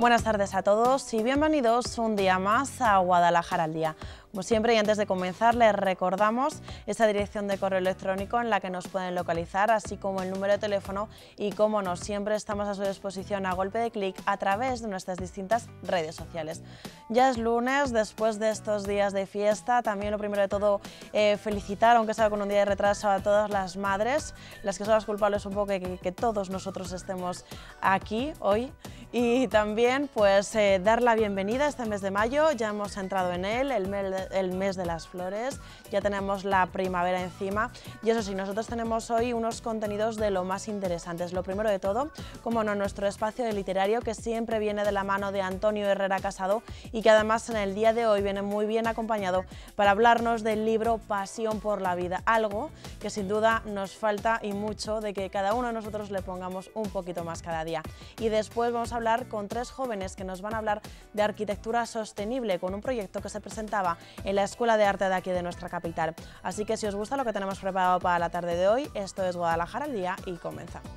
Buenas tardes a todos y bienvenidos un día más a Guadalajara al Día. Como siempre y antes de comenzar les recordamos esa dirección de correo electrónico en la que nos pueden localizar, así como el número de teléfono y como no, siempre estamos a su disposición a golpe de clic a través de nuestras distintas redes sociales. Ya es lunes, después de estos días de fiesta, también lo primero de todo eh, felicitar, aunque sea con un día de retraso, a todas las madres, las que son las culpables un poco que, que todos nosotros estemos aquí hoy. Y también pues eh, dar la bienvenida a este mes de mayo, ya hemos entrado en él, el, el mes de las flores, ya tenemos la primavera encima y eso sí, nosotros tenemos hoy unos contenidos de lo más interesantes. Lo primero de todo, como no, nuestro espacio de literario que siempre viene de la mano de Antonio Herrera Casado y que además en el día de hoy viene muy bien acompañado para hablarnos del libro Pasión por la Vida, algo que sin duda nos falta y mucho de que cada uno de nosotros le pongamos un poquito más cada día. Y después vamos a con tres jóvenes que nos van a hablar de arquitectura sostenible con un proyecto que se presentaba en la Escuela de Arte de aquí de nuestra capital. Así que si os gusta lo que tenemos preparado para la tarde de hoy, esto es Guadalajara al día y comenzamos.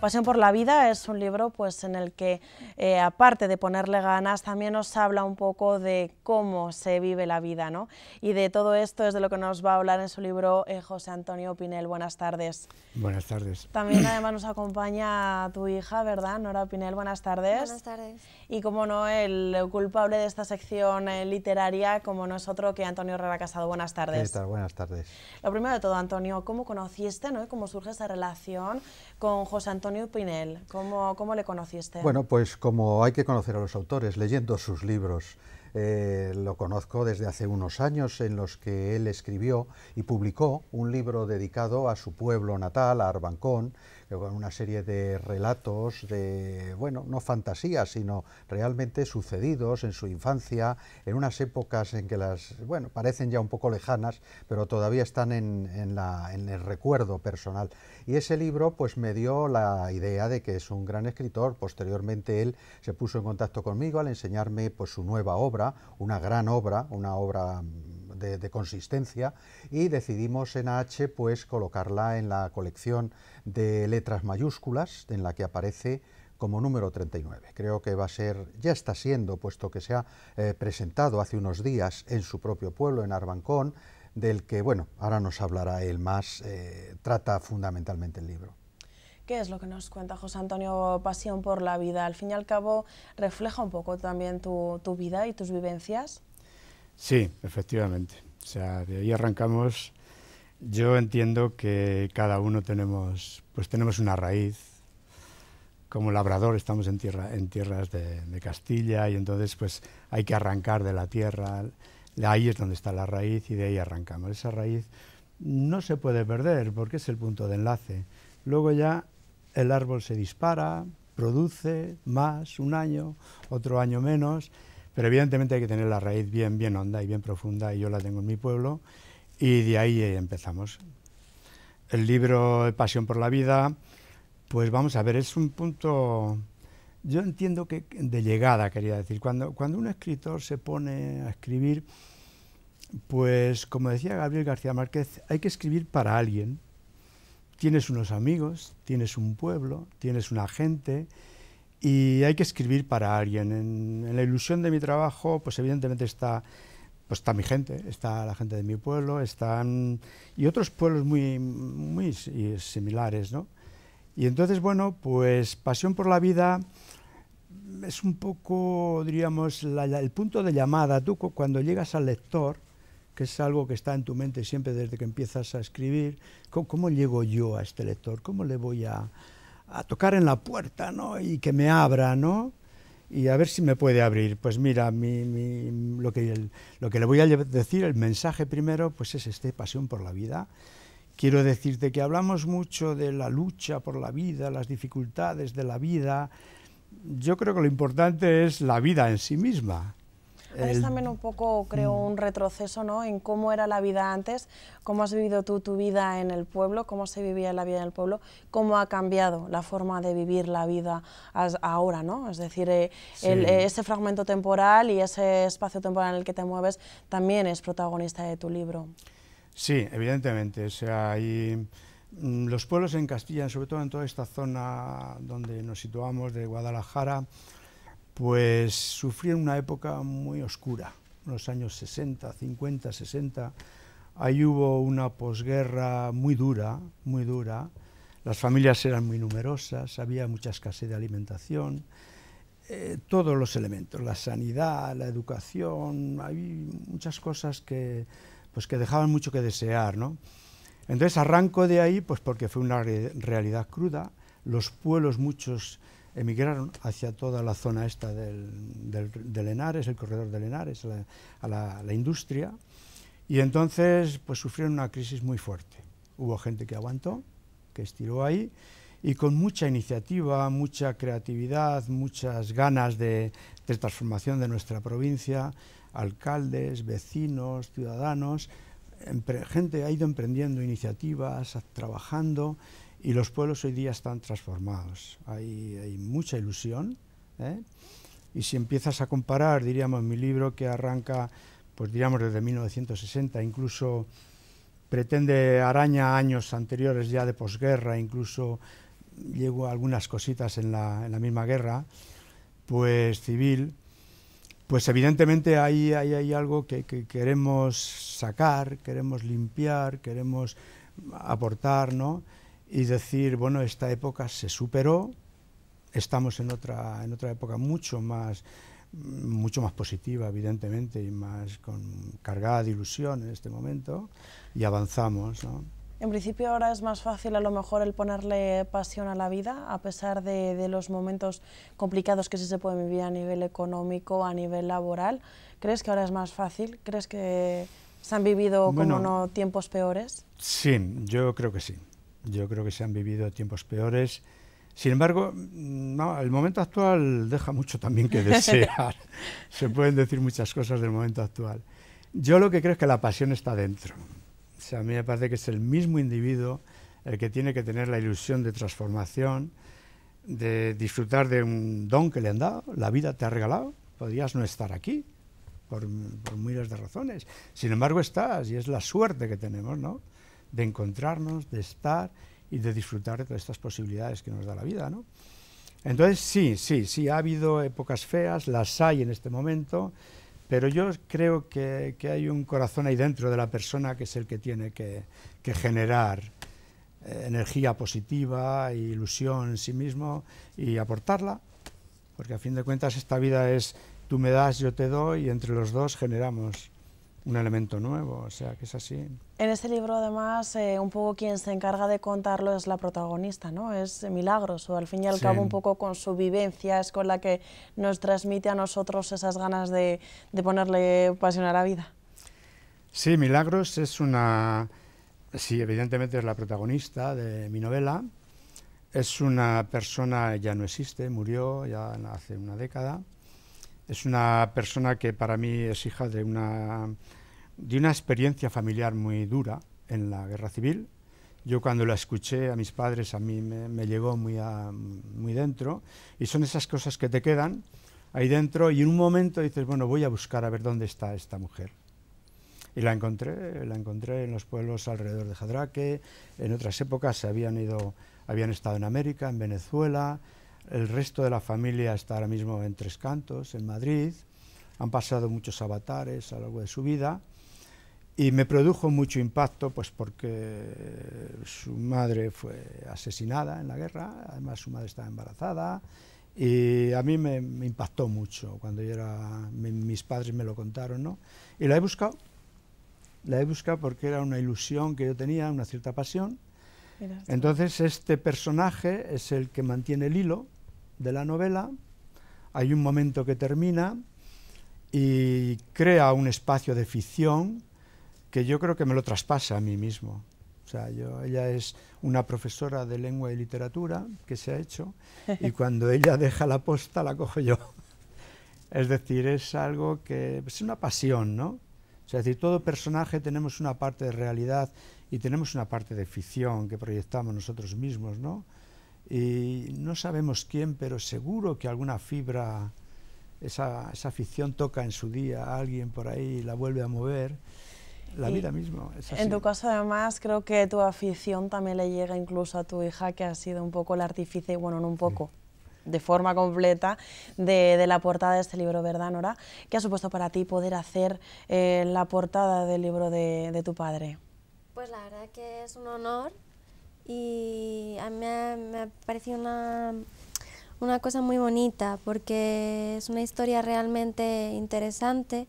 Pasión por la vida es un libro pues, en el que, eh, aparte de ponerle ganas, también nos habla un poco de cómo se vive la vida. ¿no? Y de todo esto es de lo que nos va a hablar en su libro eh, José Antonio Pinel. Buenas tardes. Buenas tardes. También además nos acompaña tu hija, ¿verdad? Nora Pinel, buenas tardes. Buenas tardes. Y como no, el culpable de esta sección eh, literaria, como no es otro que Antonio Herrera Casado. Buenas tardes. Buenas tardes. Lo primero de todo, Antonio, ¿cómo conociste ¿no? cómo surge esa relación con José Antonio Pinel, ¿cómo, ¿cómo le conociste? Bueno, pues como hay que conocer a los autores, leyendo sus libros. Eh, lo conozco desde hace unos años en los que él escribió y publicó un libro dedicado a su pueblo natal, a Arbancón, con una serie de relatos de, bueno, no fantasías, sino realmente sucedidos en su infancia, en unas épocas en que las, bueno, parecen ya un poco lejanas, pero todavía están en, en, el recuerdo personal. Y ese libro pues me dio la idea de que es un gran escritor, posteriormente él se puso en contacto conmigo al enseñarme pues su nueva obra, una gran obra, una obra de, consistencia y decidimos en AH pues colocarla en la colección de letras mayúsculas en la que aparece como número 39. Creo que va a ser, ya está siendo, puesto que se ha eh, presentado hace unos días en su propio pueblo, en Arbancón, del que, bueno, ahora nos hablará él más, eh, trata fundamentalmente el libro. ¿Qué es lo que nos cuenta José Antonio Pasión por la vida? Al fin y al cabo, refleja un poco también tu vida y tus vivencias. Sí, efectivamente. O sea, de ahí arrancamos. Yo entiendo que cada uno tenemos, pues tenemos una raíz. Como labrador estamos en, tierra, en tierras de, de Castilla y entonces pues hay que arrancar de la tierra. Ahí es donde está la raíz y de ahí arrancamos. Esa raíz no se puede perder porque es el punto de enlace. Luego ya el árbol se dispara, produce más un año, otro año menos pero evidentemente hay que tener la raíz bien, bien honda y bien profunda, y yo la tengo en mi pueblo, y de ahí eh, empezamos. El libro Pasión por la Vida, pues vamos a ver, es un punto, yo entiendo que de llegada, quería decir, cuando, cuando un escritor se pone a escribir, pues como decía Gabriel García Márquez, hay que escribir para alguien. Tienes unos amigos, tienes un pueblo, tienes una gente, y hay que escribir para alguien. En, la ilusión de mi trabajo, pues evidentemente está, pues está mi gente, está la gente de mi pueblo, están y otros pueblos muy, muy similares, Y entonces, bueno, pues pasión por la vida es un poco, diríamos, el punto de llamada. Tú cuando llegas al lector, que es algo que está en tu mente siempre desde que empiezas a escribir, cómo llego yo a este lector? ¿Cómo le voy a, a tocar en la puerta, ¿no? Y que me abra, ¿no? Y a ver si me puede abrir. Pues mira, mi, lo, que lo que le voy a decir, el mensaje primero, pues es este, pasión por la vida. Quiero decirte que hablamos mucho de la lucha por la vida, las dificultades de la vida. Yo creo que lo importante es la vida en sí misma es también un poco, creo, mm. un retroceso ¿no? en cómo era la vida antes, cómo has vivido tú tu vida en el pueblo, cómo se vivía la vida en el pueblo, cómo ha cambiado la forma de vivir la vida ahora, ¿no? Es decir, eh, eh, ese fragmento temporal y ese espacio temporal en el que te mueves también es protagonista de tu libro. Sí, evidentemente. O sea, mm, los pueblos en Castilla, sobre todo en toda esta zona donde nos situamos de Guadalajara, pues sufrieron una época muy oscura, en los años 60, 50, 60. Ahí hubo una posguerra muy dura, muy dura. Las familias eran muy numerosas, había mucha escasez de alimentación. Eh, todos los elementos, la sanidad, la educación, hay muchas cosas que, pues que dejaban mucho que desear. ¿no? Entonces arranco de ahí pues porque fue una realidad cruda. Los pueblos, muchos emigraron hacia toda la zona esta del, Henares, el corredor del Henares, a la, industria, y entonces pues sufrieron una crisis muy fuerte. Hubo gente que aguantó, que estiró ahí, y con mucha iniciativa, mucha creatividad, muchas ganas de, de transformación de nuestra provincia, alcaldes, vecinos, ciudadanos, gente ha ido emprendiendo iniciativas, trabajando, y los pueblos hoy día están transformados. Hay, mucha ilusión. ¿eh? Y si empiezas a comparar, diríamos, mi libro que arranca, pues diríamos, desde 1960, incluso pretende araña años anteriores ya de posguerra, incluso llegó algunas cositas en la, misma guerra, pues civil, pues evidentemente ahí, hay algo que, que, queremos sacar, queremos limpiar, queremos aportar, ¿no? y decir, bueno, esta época se superó, estamos en otra, en otra época mucho más, mucho más positiva, evidentemente, y más con, cargada de ilusión en este momento, y avanzamos. ¿no? En principio ahora es más fácil a lo mejor el ponerle pasión a la vida, a pesar de, de los momentos complicados que sí se pueden vivir a nivel económico, a nivel laboral. ¿Crees que ahora es más fácil? ¿Crees que se han vivido, como no, tiempos peores? Sí, yo creo que sí. Yo creo que se han vivido tiempos peores. Sin embargo, mm, no, el momento actual deja mucho también que desear. se pueden decir muchas cosas del momento actual. Yo lo que creo es que la pasión está dentro. O sea, a mí me parece que es el mismo individuo el que tiene que tener la ilusión de transformación, de disfrutar de un don que le han dado, la vida te ha regalado, podrías no estar aquí por, por miles de razones. Sin embargo, estás y es la suerte que tenemos, ¿no? de encontrarnos, de estar y de disfrutar de todas estas posibilidades que nos da la vida, ¿no? Entonces, sí, sí, sí, ha habido épocas feas, las hay en este momento, pero yo creo que, hay un corazón ahí dentro de la persona que es el que tiene que, generar eh, energía positiva, ilusión en sí mismo y aportarla, porque a fin de cuentas esta vida es tú me das, yo te doy y entre los dos generamos un elemento nuevo, o sea, que es así. En este libro, además, eh, un poco quien se encarga de contarlo es la protagonista, ¿no? Es Milagros, o al fin y al cabo, un poco con su vivencia, es con la que nos transmite a nosotros esas ganas de, de ponerle pasión a la vida. Sí, Milagros es una... Sí, evidentemente es la protagonista de mi novela. Es una persona, ya no existe, murió ya hace una década es una persona que para mí es hija de una, experiencia familiar muy dura en la guerra civil. Yo cuando la escuché a mis padres, a mí me, llegó muy, muy dentro. Y son esas cosas que te quedan ahí dentro y en un momento dices, bueno, voy a buscar a ver dónde está esta mujer. Y la encontré, la encontré en los pueblos alrededor de Jadraque, en otras épocas se habían ido, habían estado en América, en Venezuela, el resto de la familia está ahora mismo en Tres Cantos, en Madrid. Han pasado muchos avatares a lo largo de su vida y me produjo mucho impacto pues porque su madre fue asesinada en la guerra, además su madre estaba embarazada y a mí me, impactó mucho cuando yo mis padres me lo contaron, Y la he buscado, la he buscado porque era una ilusión que yo tenía, una cierta pasión. Entonces este personaje es el que mantiene el hilo de la novela, hay un momento que termina y crea un espacio de ficción que yo creo que me lo traspasa a mí mismo. O sea, yo, ella es una profesora de lengua y literatura que se ha hecho y cuando ella deja la posta la cojo yo. Es decir, es algo que pues, es una pasión, ¿no? es decir, todo personaje tenemos una parte de realidad y tenemos una parte de ficción que proyectamos nosotros mismos, ¿no? y no sabemos quién, pero seguro que alguna fibra, esa, esa afición toca en su día a alguien por ahí y la vuelve a mover. La vida misma. En tu caso, además, creo que tu afición también le llega incluso a tu hija, que ha sido un poco el artífice, bueno, no un poco, de forma completa, de, la portada de este libro, ¿verdad, Nora? ¿Qué ha supuesto para ti poder hacer eh, la portada del libro de, de tu padre? Pues la verdad que es un honor y a mí me ha, parecido una, cosa muy bonita porque es una historia realmente interesante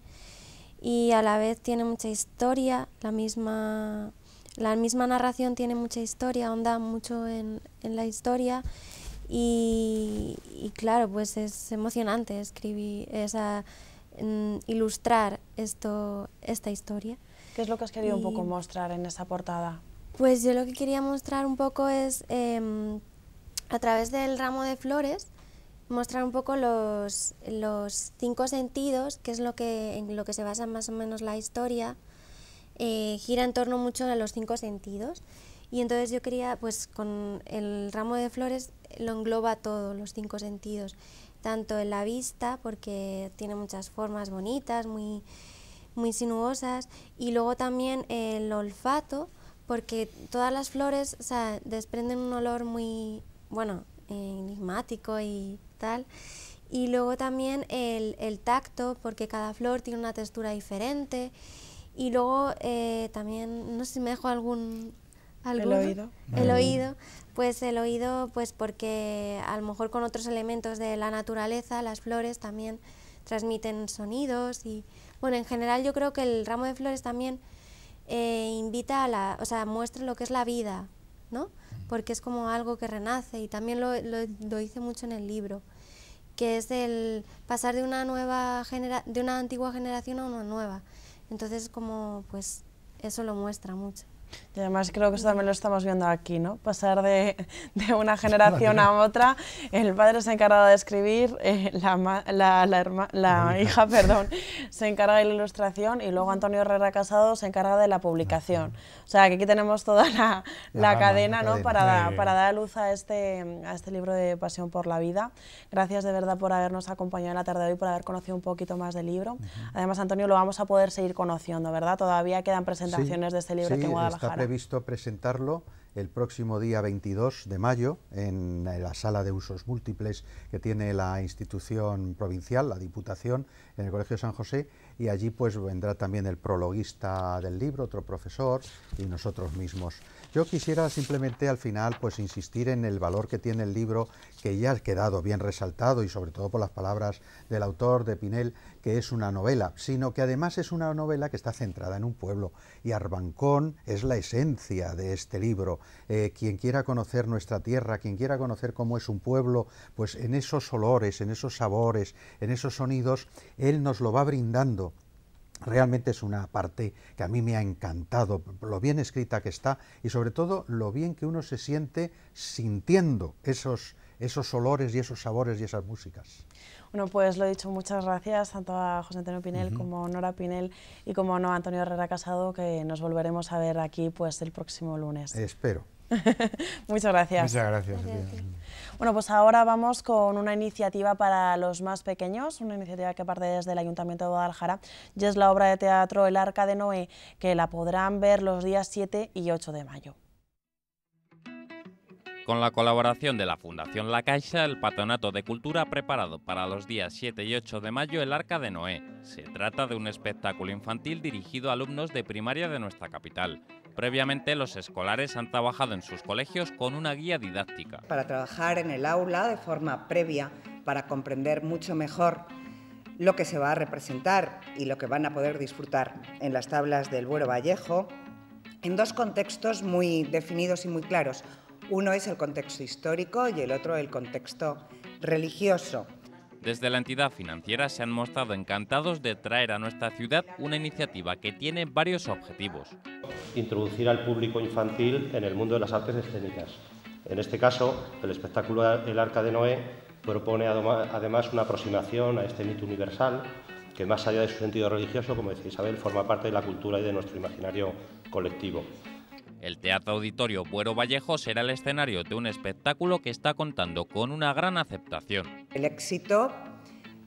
y a la vez tiene mucha historia, la misma, la misma narración tiene mucha historia, onda mucho en, la historia y, claro, pues es emocionante escribir, esa, mm, ilustrar esto, esta historia. ¿Qué es lo que has querido un poco mostrar en esa portada? Pues yo lo que quería mostrar un poco es, em, a través del ramo de flores, mostrar un poco los, cinco sentidos, que es lo que, en lo que se basa más o menos la historia, eh, gira en torno mucho a los cinco sentidos. Y entonces yo quería, pues con el ramo de flores lo engloba todo, los cinco sentidos, tanto en la vista, porque tiene muchas formas bonitas, muy, muy sinuosas, y luego también el olfato, porque todas las flores o sea, desprenden un olor muy, bueno, eh, enigmático y tal. Y luego también el, tacto, porque cada flor tiene una textura diferente. Y luego eh, también, no sé si me dejo algún... el oído. El mm. oído, pues el oído, pues porque a lo mejor con otros elementos de la naturaleza, las flores también transmiten sonidos y... Bueno, en general yo creo que el ramo de flores también e invita a la, o sea, muestra lo que es la vida, ¿no? Porque es como algo que renace y también lo, lo, hice mucho en el libro, que es el pasar de una nueva de una antigua generación a una nueva. Entonces como pues eso lo muestra mucho. Y además creo que eso también lo estamos viendo aquí, ¿no? Pasar de, de una generación a otra, el padre se encarga de escribir, eh, la, la, la, hija perdón, se encarga de la ilustración y luego Antonio Herrera Casado se encarga de la publicación. O sea, que aquí tenemos toda la, cadena, ¿no? Para, para dar luz a este, a este libro de Pasión por la Vida. Gracias de verdad por habernos acompañado en la tarde de hoy, por haber conocido un poquito más del libro. Además, Antonio, lo vamos a poder seguir conociendo, ¿verdad? Todavía quedan presentaciones de este libro que en Guadalajara Está previsto presentarlo el próximo día 22 de mayo en la sala de usos múltiples que tiene la institución provincial, la Diputación, en el Colegio San José, y allí pues vendrá también el prologuista del libro, otro profesor y nosotros mismos. Yo quisiera simplemente al final pues insistir en el valor que tiene el libro, que ya ha quedado bien resaltado y sobre todo por las palabras del autor de Pinel, que es una novela, sino que además es una novela que está centrada en un pueblo. Y Arbancón es la esencia de este libro. Eh, quien quiera conocer nuestra tierra, quien quiera conocer cómo es un pueblo, pues en esos olores, en esos sabores, en esos sonidos, él nos lo va brindando. Realmente es una parte que a mí me ha encantado, lo bien escrita que está y sobre todo lo bien que uno se siente sintiendo esos, esos olores y esos sabores y esas músicas. Bueno, pues lo he dicho, muchas gracias tanto a José Antonio Pinel como a Nora Pinel y como no a Antonio Herrera Casado, que nos volveremos a ver aquí pues el próximo lunes. Espero. Muchas gracias. Muchas gracias. gracias bueno, pues ahora vamos con una iniciativa para los más pequeños, una iniciativa que parte desde el Ayuntamiento de Guadalajara y es la obra de teatro El Arca de Noé, que la podrán ver los días 7 y 8 de mayo. Con la colaboración de la Fundación La Caixa, el Patronato de Cultura ha preparado para los días 7 y 8 de mayo el Arca de Noé. Se trata de un espectáculo infantil dirigido a alumnos de primaria de nuestra capital. Previamente, los escolares han trabajado en sus colegios con una guía didáctica. Para trabajar en el aula de forma previa, para comprender mucho mejor lo que se va a representar y lo que van a poder disfrutar en las tablas del Buero Vallejo, en dos contextos muy definidos y muy claros. Uno es el contexto histórico y el otro el contexto religioso. Desde la entidad financiera se han mostrado encantados de traer a nuestra ciudad una iniciativa que tiene varios objetivos. Introducir al público infantil en el mundo de las artes escénicas. En este caso, el espectáculo El Arca de Noé propone además una aproximación a este mito universal que más allá de su sentido religioso, como decía Isabel, forma parte de la cultura y de nuestro imaginario colectivo. El Teatro Auditorio Buero Vallejo será el escenario de un espectáculo que está contando con una gran aceptación. El éxito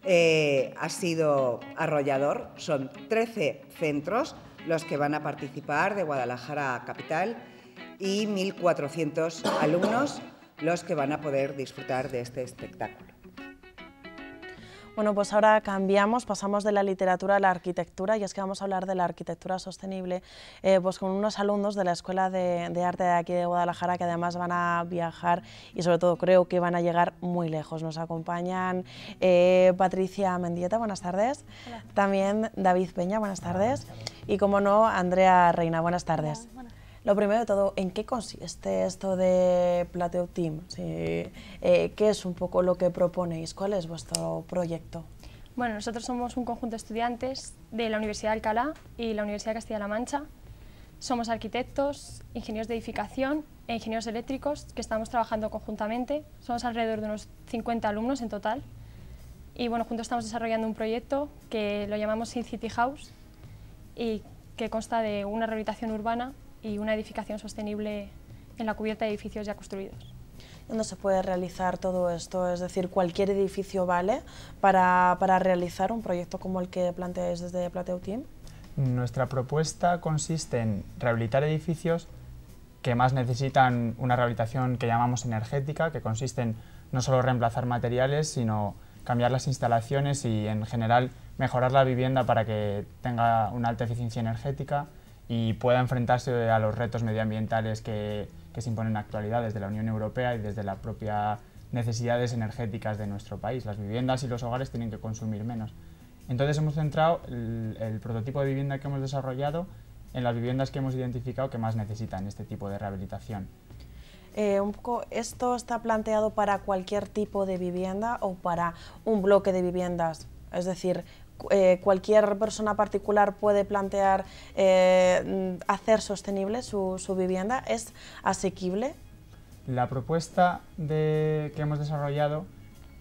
eh, ha sido arrollador. Son 13 centros los que van a participar de Guadalajara Capital y 1.400 alumnos los que van a poder disfrutar de este espectáculo. Bueno, pues ahora cambiamos, pasamos de la literatura a la arquitectura y es que vamos a hablar de la arquitectura sostenible eh, pues con unos alumnos de la Escuela de, Arte de aquí de Guadalajara que además van a viajar y sobre todo creo que van a llegar muy lejos. Nos acompañan eh, Patricia Mendieta, buenas tardes. También David Peña, buenas tardes. Y como no, Andrea Reina, buenas tardes. Lo primero de todo, ¿en qué consiste esto de Plateo Team? Eh, ¿Qué es un poco lo que proponéis? ¿Cuál es vuestro proyecto? Bueno, nosotros somos un conjunto de estudiantes de la Universidad de Alcalá y la Universidad de Castilla-La Mancha. Somos arquitectos, ingenieros de edificación e ingenieros eléctricos que estamos trabajando conjuntamente. Somos alrededor de unos 50 alumnos en total. Y bueno, juntos estamos desarrollando un proyecto que lo llamamos Sin City House y que consta de una rehabilitación urbana y una edificación sostenible en la cubierta de edificios ya construidos. ¿Dónde se puede realizar todo esto? Es decir, ¿cualquier edificio vale para, realizar un proyecto como el que planteáis desde Plateau Team? Nuestra propuesta consiste en rehabilitar edificios que más necesitan una rehabilitación que llamamos energética, que consiste en no solo reemplazar materiales, sino cambiar las instalaciones y en general mejorar la vivienda para que tenga una alta eficiencia energética, y pueda enfrentarse a los retos medioambientales que, se imponen en la actualidad desde la Unión Europea y desde las propias necesidades energéticas de nuestro país. Las viviendas y los hogares tienen que consumir menos. Entonces hemos centrado el, prototipo de vivienda que hemos desarrollado en las viviendas que hemos identificado que más necesitan este tipo de rehabilitación. Eh, ¿esto está planteado para cualquier tipo de vivienda o para un bloque de viviendas? Es decir, eh, cualquier persona particular puede plantear eh, hacer sostenible su, vivienda? ¿Es asequible? La propuesta que hemos desarrollado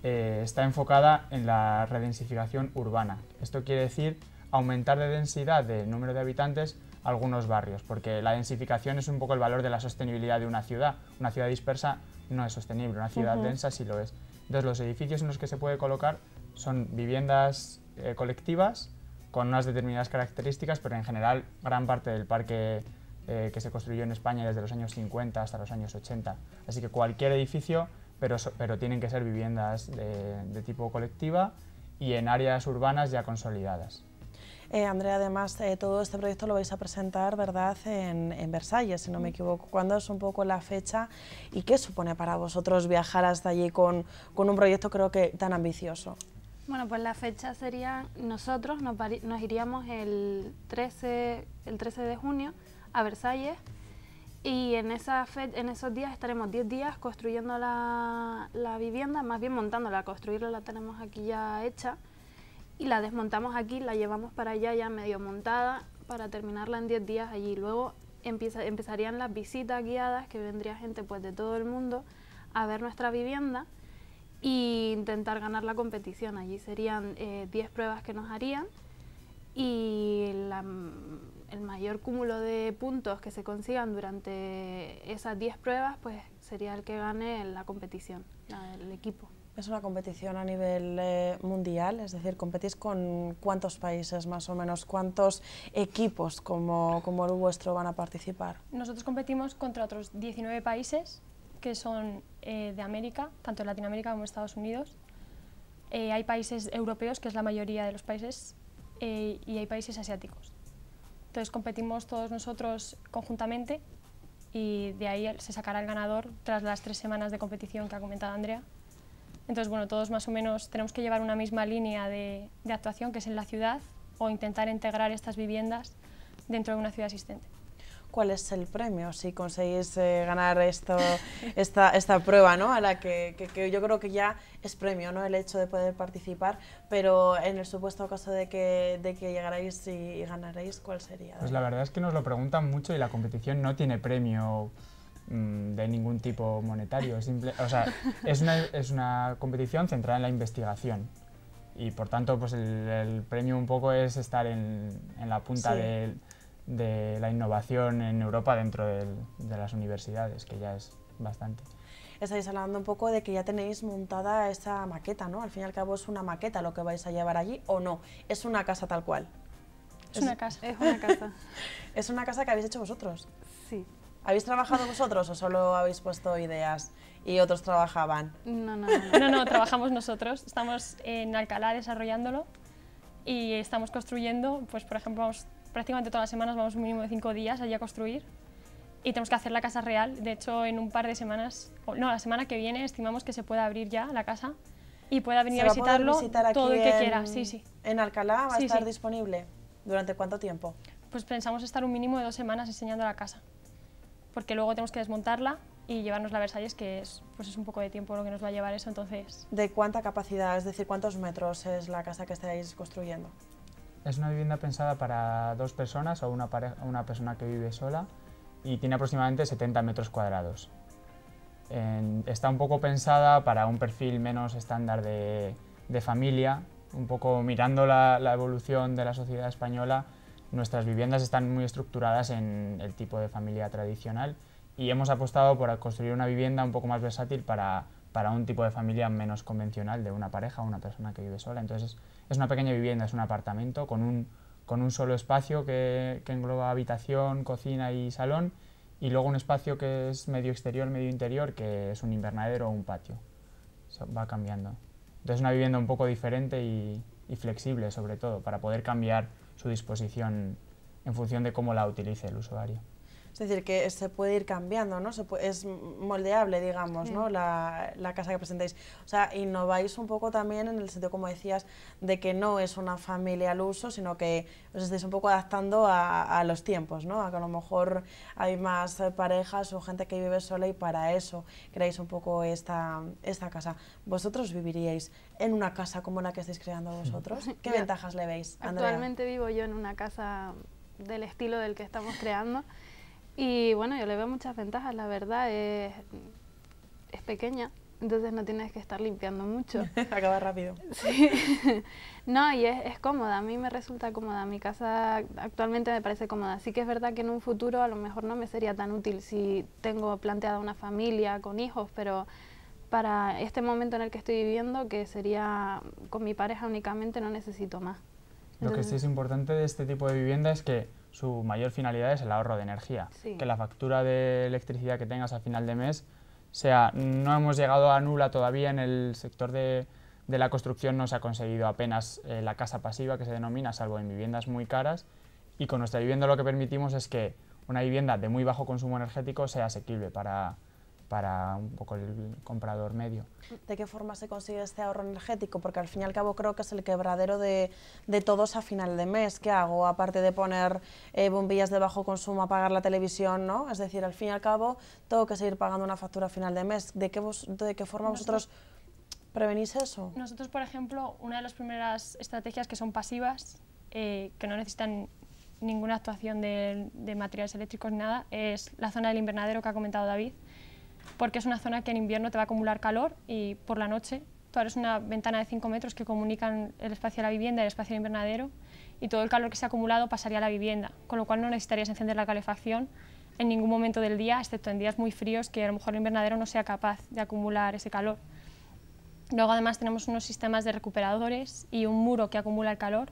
eh, está enfocada en la redensificación urbana. Esto quiere decir aumentar de densidad de número de habitantes algunos barrios, porque la densificación es un poco el valor de la sostenibilidad de una ciudad. Una ciudad dispersa no es sostenible, una ciudad densa sí lo es. Entonces los edificios en los que se puede colocar son viviendas eh, colectivas con unas determinadas características, pero en general gran parte del parque eh, que se construyó en España desde los años 50 hasta los años 80. Así que cualquier edificio, pero, pero tienen que ser viviendas de, tipo colectiva y en áreas urbanas ya consolidadas. Eh, Andrea, además, todo este proyecto lo vais a presentar, ¿verdad?, en, en, Versalles, si no me equivoco. ¿Cuándo es un poco la fecha y qué supone para vosotros viajar hasta allí con, con un proyecto creo que tan ambicioso? Bueno, pues la fecha sería, nosotros nos, iríamos el 13, el 13 de junio a Versalles y en, esos días estaremos 10 días construyendo la, vivienda, más bien montándola, construirla la tenemos aquí ya hecha y la desmontamos aquí, la llevamos para allá ya medio montada para terminarla en 10 días allí. Luego empezarían las visitas guiadas que vendría gente pues de todo el mundo a ver nuestra vivienda e intentar ganar la competición. Allí serían 10 eh, pruebas que nos harían y el mayor cúmulo de puntos que se consigan durante esas 10 pruebas pues sería el que gane la competición, el equipo. Es una competición a nivel eh, mundial, es decir, competís con cuántos países más o menos, cuántos equipos como, como el vuestro van a participar. Nosotros competimos contra otros 19 países, que son eh, de América, tanto en Latinoamérica como en Estados Unidos. Eh, hay países europeos, que es la mayoría de los países, eh, y hay países asiáticos. Entonces competimos todos nosotros conjuntamente y de ahí se sacará el ganador tras las tres semanas de competición que ha comentado Andrea. Entonces, bueno, todos más o menos tenemos que llevar una misma línea de, de actuación, que es en la ciudad, o intentar integrar estas viviendas dentro de una ciudad existente cuál es el premio si conseguís eh, ganar esto, esta, esta prueba, ¿no? A la que, que, yo creo que ya es premio, ¿no? El hecho de poder participar, pero en el supuesto caso de que, de que llegaréis y, ganaréis, ¿cuál sería? Pues la verdad es que nos lo preguntan mucho y la competición no tiene premio mm, de ningún tipo monetario. Es simple, o sea, es una, es una competición centrada en la investigación y por tanto pues el, premio un poco es estar en, en la punta del de la innovación en Europa dentro de las universidades, que ya es bastante. Estáis hablando un poco de que ya tenéis montada esa maqueta, ¿no? Al fin y al cabo es una maqueta lo que vais a llevar allí o no. Es una casa tal cual. Es, una casa. Es una casa. es una casa que habéis hecho vosotros. Sí. ¿Habéis trabajado vosotros o solo habéis puesto ideas y otros trabajaban? No, no, no, no, trabajamos nosotros. Estamos en Alcalá desarrollándolo y estamos construyendo, pues por ejemplo, prácticamente todas las semanas, vamos un mínimo de cinco días allí a construir y tenemos que hacer la casa real. De hecho, en un par de semanas, no, la semana que viene estimamos que se pueda abrir ya la casa y pueda venir a visitarlo todo el que quiera. Sí, sí. ¿En Alcalá va a estar disponible? ¿Durante cuánto tiempo? Pues pensamos estar un mínimo de dos semanas enseñando la casa, porque luego tenemos que desmontarla y llevarnos la Versalles, que es, pues es un poco de tiempo lo que nos va a llevar eso, entonces... ¿De cuánta capacidad, es decir, cuántos metros es la casa que estáis construyendo? Es una vivienda pensada para dos personas o una, persona que vive sola y tiene aproximadamente 70 metros cuadrados. está un poco pensada para un perfil menos estándar de, familia, un poco mirando la, evolución de la sociedad española. Nuestras viviendas están muy estructuradas en el tipo de familia tradicional y hemos apostado por construir una vivienda un poco más versátil para para un tipo de familia menos convencional de una pareja o una persona que vive sola. Entonces es una pequeña vivienda, es un apartamento con un, con un solo espacio que, engloba habitación, cocina y salón y luego un espacio que es medio exterior, medio interior, que es un invernadero o un patio. va cambiando. Entonces una vivienda un poco diferente y flexible sobre todo para poder cambiar su disposición en función de cómo la utilice el usuario. Es decir, que se puede ir cambiando, ¿no? es moldeable, digamos, La, casa que presentáis. O sea, innováis un poco también en el sentido, como decías, de que no es una familia al uso, sino que os estáis un poco adaptando a, los tiempos, ¿no? A que a lo mejor hay más parejas o gente que vive sola y para eso creáis un poco esta, esta casa. ¿Vosotros viviríais en una casa como la que estáis creando vosotros? ¿Qué ventajas le veis? Andrea? Actualmente vivo yo en una casa del estilo del que estamos creando. Y bueno, yo le veo muchas ventajas, la verdad, es, es pequeña, entonces no tienes que estar limpiando mucho. Acaba rápido. Sí. no, y es, cómoda, a mí me resulta cómoda, mi casa actualmente me parece cómoda. así que es verdad que en un futuro a lo mejor no me sería tan útil si tengo planteada una familia con hijos, pero para este momento en el que estoy viviendo, que sería con mi pareja únicamente, no necesito más. Lo que sí es importante de este tipo de vivienda es que su mayor finalidad es el ahorro de energía. Que la factura de electricidad que tengas a final de mes sea, no hemos llegado a nula todavía en el sector de, la construcción, no se ha conseguido apenas eh, la casa pasiva que se denomina, salvo en viviendas muy caras. Y con nuestra vivienda lo que permitimos es que una vivienda de muy bajo consumo energético sea asequible para, para un poco el comprador medio. ¿De qué forma se consigue este ahorro energético? Porque al fin y al cabo creo que es el quebradero de, todos a final de mes. ¿Qué hago? Aparte de poner eh, bombillas de bajo consumo, apagar la televisión, ¿no? Es decir, al fin y al cabo tengo que seguir pagando una factura a final de mes. ¿De qué, de qué forma vosotros prevenís eso? Nosotros, por ejemplo, una de las primeras estrategias que son pasivas, eh, que no necesitan ninguna actuación de, de materiales eléctricos ni nada, es la zona del invernadero que ha comentado David porque es una zona que en invierno te va a acumular calor y por la noche tú eres una ventana de 5 metros que comunican el espacio de la vivienda y el espacio del invernadero y todo el calor que se ha acumulado pasaría a la vivienda, con lo cual no necesitarías encender la calefacción en ningún momento del día, excepto en días muy fríos que a lo mejor el invernadero no sea capaz de acumular ese calor. Luego además tenemos unos sistemas de recuperadores y un muro que acumula el calor,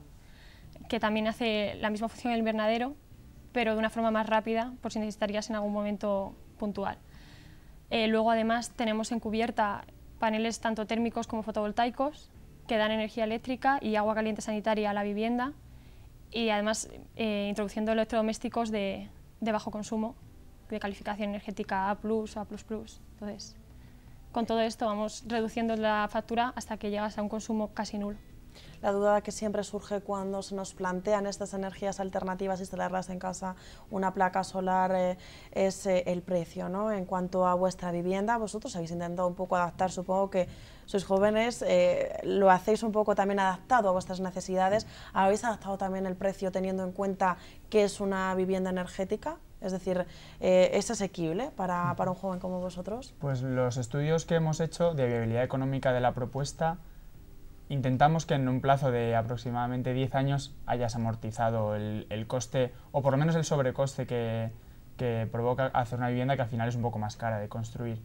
que también hace la misma función del invernadero, pero de una forma más rápida, por si necesitarías en algún momento puntual. Eh, luego además tenemos en cubierta paneles tanto térmicos como fotovoltaicos que dan energía eléctrica y agua caliente sanitaria a la vivienda y además eh, introduciendo electrodomésticos de, bajo consumo, de calificación energética A+, A++. Entonces, con todo esto vamos reduciendo la factura hasta que llegas a un consumo casi nulo. La duda que siempre surge cuando se nos plantean estas energías alternativas, instalarlas en casa, una placa solar, eh, es eh, el precio. ¿no? En cuanto a vuestra vivienda, vosotros habéis intentado un poco adaptar, supongo que sois jóvenes, eh, lo hacéis un poco también adaptado a vuestras necesidades. ¿Habéis adaptado también el precio teniendo en cuenta que es una vivienda energética? Es decir, ¿es asequible para, para, un joven como vosotros? Pues los estudios que hemos hecho de viabilidad económica de la propuesta intentamos que en un plazo de aproximadamente 10 años hayas amortizado el, coste, o por lo menos el sobrecoste que, provoca hacer una vivienda que al final es un poco más cara de construir.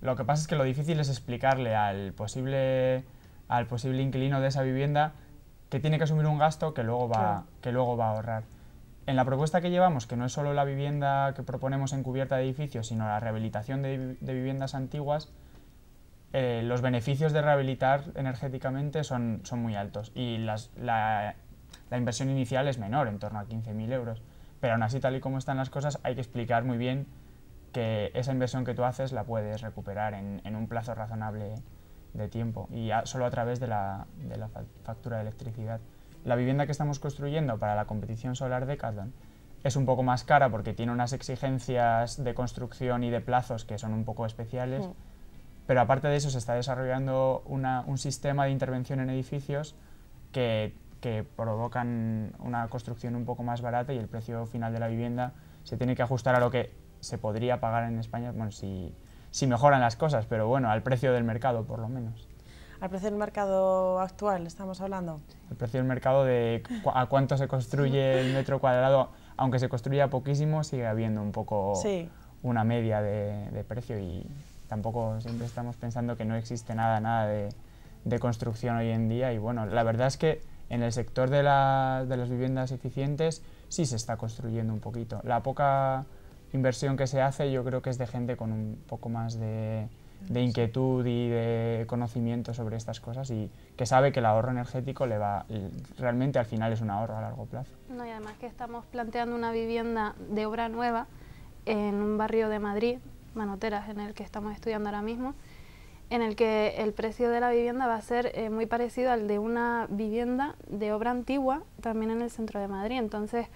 Lo que pasa es que lo difícil es explicarle al posible, al posible inquilino de esa vivienda que tiene que asumir un gasto que luego, va, que luego va a ahorrar. En la propuesta que llevamos, que no es solo la vivienda que proponemos en cubierta de edificios, sino la rehabilitación de viviendas antiguas, eh, los beneficios de rehabilitar energéticamente son, muy altos y la, inversión inicial es menor, en torno a 15.000 euros. Pero aún así, tal y como están las cosas, hay que explicar muy bien que esa inversión que tú haces la puedes recuperar en, un plazo razonable de tiempo y solo a través de la, factura de electricidad. La vivienda que estamos construyendo para la competición solar de Cardon es un poco más cara porque tiene unas exigencias de construcción y de plazos que son un poco especiales pero aparte de eso se está desarrollando una, un sistema de intervención en edificios que, que, provocan una construcción un poco más barata y el precio final de la vivienda se tiene que ajustar a lo que se podría pagar en España, bueno, si, si mejoran las cosas, pero bueno, al precio del mercado por lo menos. ¿Al precio del mercado actual estamos hablando? El precio del mercado de a cuánto se construye el metro cuadrado, aunque se construya poquísimo, sigue habiendo un poco una media de, de precio y tampoco siempre estamos pensando que no existe nada, nada de, de construcción hoy en día y bueno, la verdad es que en el sector de, la, de, las viviendas eficientes sí se está construyendo un poquito. La poca inversión que se hace yo creo que es de gente con un poco más de, inquietud y de conocimiento sobre estas cosas y que sabe que el ahorro energético le va realmente al final es un ahorro a largo plazo. No, y además que estamos planteando una vivienda de obra nueva en un barrio de Madrid Manoteras, en el que estamos estudiando ahora mismo, en el que el precio de la vivienda va a ser eh, muy parecido al de una vivienda de obra antigua, también en el centro de Madrid. Entonces,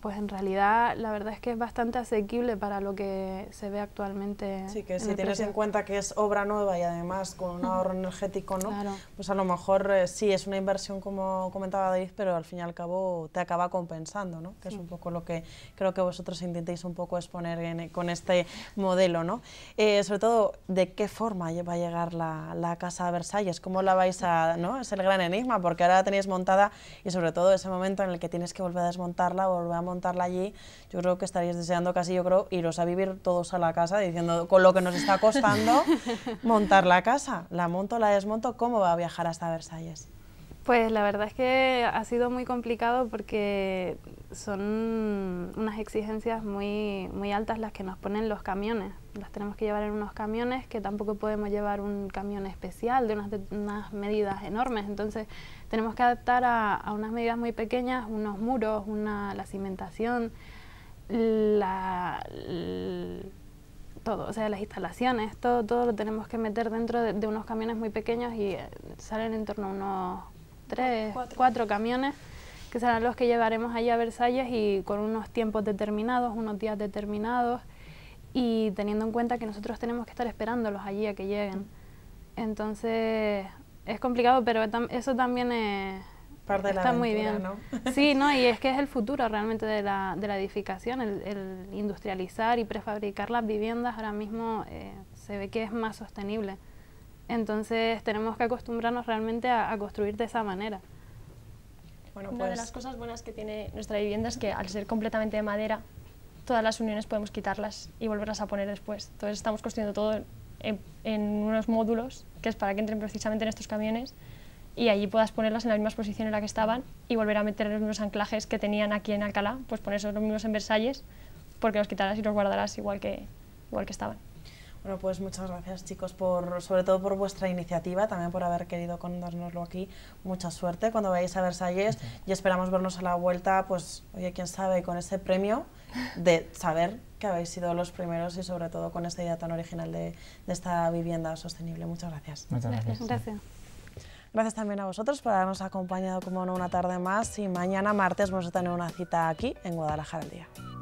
pues en realidad la verdad es que es bastante asequible para lo que se ve actualmente. Sí, que si tienes en cuenta que es obra nueva y además con un ahorro energético, ¿no? Pues a lo mejor eh, sí es una inversión como comentaba David, pero al fin y al cabo te acaba compensando, Que es un poco lo que creo que vosotros intentéis un poco exponer con este modelo, ¿no? Eh, sobre todo, ¿de qué forma va a llegar la, Casa de Versalles? ¿Cómo la vais a...? ¿no? Es el gran enigma, porque ahora la tenéis montada y sobre todo ese momento en el que tienes que volver a desmontarla, volvemos montarla allí, yo creo que estarías deseando casi, yo creo, iros a vivir todos a la casa diciendo con lo que nos está costando montar la casa. La monto, la desmonto, ¿cómo va a viajar hasta Versalles? Pues la verdad es que ha sido muy complicado porque son unas exigencias muy, muy altas las que nos ponen los camiones. Las tenemos que llevar en unos camiones que tampoco podemos llevar un camión especial de unas, medidas enormes. Entonces tenemos que adaptar a, unas medidas muy pequeñas, unos muros, una, la cimentación, la, todo, o sea, las instalaciones, todo, todo lo tenemos que meter dentro de, unos camiones muy pequeños y eh, salen en torno a unos tres, cuatro. camiones que serán los que llevaremos allá a Versalles y con unos tiempos determinados, unos días determinados y teniendo en cuenta que nosotros tenemos que estar esperándolos allí a que lleguen. Entonces es complicado, pero eso también está muy bien. Sí, no, y es que es el futuro realmente de la, de la edificación, el, industrializar y prefabricar las viviendas ahora mismo eh, se ve que es más sostenible. Entonces tenemos que acostumbrarnos realmente a, construir de esa manera. Una de pues las cosas buenas que tiene nuestra vivienda es que al ser completamente de madera, todas las uniones podemos quitarlas y volverlas a poner después. Entonces estamos construyendo todo en, unos módulos, que es para que entren precisamente en estos camiones, y allí puedas ponerlas en la misma posición en la que estaban y volver a meter los mismos anclajes que tenían aquí en Alcalá, pues ponerlos los mismos en Versalles, porque los quitarás y los guardarás igual que, igual que estaban. Bueno, pues muchas gracias chicos, por, sobre todo por vuestra iniciativa, también por haber querido contárnoslo aquí. Mucha suerte cuando vayáis a Versalles y esperamos vernos a la vuelta, pues, oye, quién sabe, con ese premio de saber que habéis sido los primeros y sobre todo con esta idea tan original de, esta vivienda sostenible. Muchas gracias. Muchas gracias. gracias. Gracias también a vosotros por habernos acompañado como no una tarde más y mañana martes vamos a tener una cita aquí en Guadalajara el día.